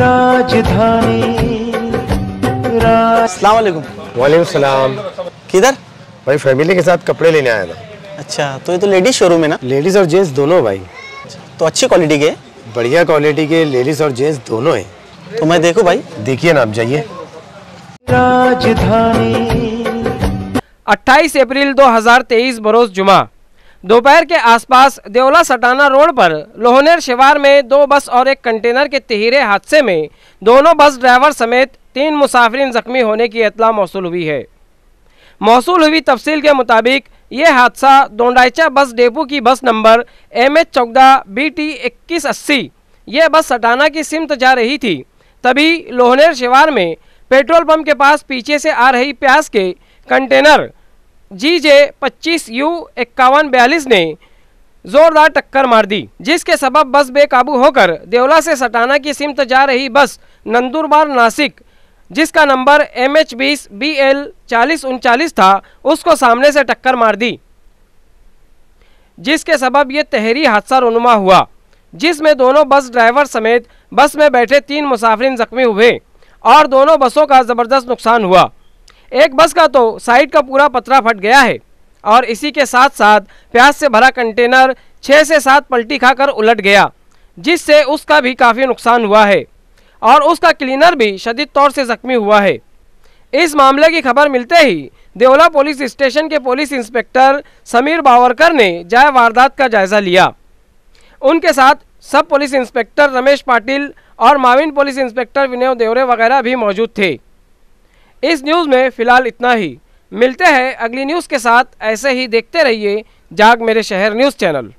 राजधानी वालेकुम सलाम किधर भाई फैमिली के साथ कपड़े लेने आया था अच्छा तो ये तो लेडीज शोरूम है ना लेडीज और जेंट्स दोनों भाई अच्छा, तो अच्छी क्वालिटी के बढ़िया क्वालिटी के लेडीज और जेंट्स दोनों हैं तो मैं देखो भाई देखिए ना आप जाइए राजधानी 28 अप्रैल 2023 बरोज जुमा दोपहर के आसपास देवला सटाना रोड पर लोहनेर शिवार में दो बस और एक कंटेनर के तिहरे हादसे में दोनों बस ड्राइवर समेत तीन मुसाफरीन जख्मी होने की इतला मौसू हुई है मौसू हुई तफसील के मुताबिक ये हादसा दोंडाइचा बस डेपो की बस नंबर एम एच चौदह बी टी इक्कीस अस्सी ये बस सटाना की सिमत जा रही थी तभी लोहनेर शिवार में पेट्रोल पंप के पास पीछे से आ रही प्याज के कंटेनर जी जे पच्चीस यू इक्यावन बयालीस ने जोरदार टक्कर मार दी जिसके सबब बस बेकाबू होकर देवला से सटाना की सिमत तो जा रही बस नंदुरबार नासिक जिसका नंबर एम एच बीस बी एल चालीस उनचालीस था उसको सामने से टक्कर मार दी जिसके सबब ये तहरी हादसा रनुमा हुआ जिसमें दोनों बस ड्राइवर समेत बस में बैठे तीन मुसाफिर जख्मी हुए और दोनों बसों का ज़बरदस्त नुकसान हुआ एक बस का तो साइड का पूरा पतरा फट गया है और इसी के साथ साथ प्याज से भरा कंटेनर छः से सात पलटी खाकर उलट गया जिससे उसका भी काफ़ी नुकसान हुआ है और उसका क्लीनर भी शदीद तौर से ज़ख्मी हुआ है इस मामले की खबर मिलते ही देवला पुलिस स्टेशन के पुलिस इंस्पेक्टर समीर बावरकर ने जाय वारदात का जायज़ा लिया उनके साथ सब पुलिस इंस्पेक्टर रमेश पाटिल और माविन पुलिस इंस्पेक्टर विनय देवरे वगैरह भी मौजूद थे इस न्यूज़ में फ़िलहाल इतना ही मिलते हैं अगली न्यूज़ के साथ ऐसे ही देखते रहिए जाग मेरे शहर न्यूज़ चैनल